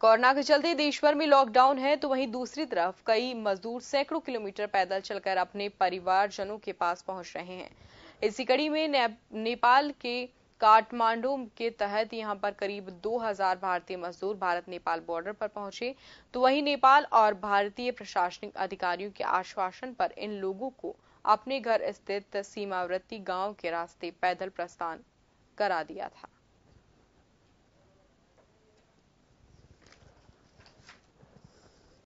corona के चलते देश भर में लॉकडाउन है तो वहीं दूसरी तरफ कई मजदूर सैकड़ों किलोमीटर पैदल चलकर अपने परिवारजनों के पास पहुंच रहे हैं इसी कड़ी में ने, नेपाल के काठमांडू के तहत यहां पर करीब 2000 भारतीय मजदूर भारत नेपाल बॉर्डर पर पहुंचे तो वहीं नेपाल और भारतीय प्रशासनिक अधिकारियों के आश्वासन पर इन लोगों को अपने घर स्थित सीमावर्ती गांव के रास्ते पैदल प्रस्थान करा दिया था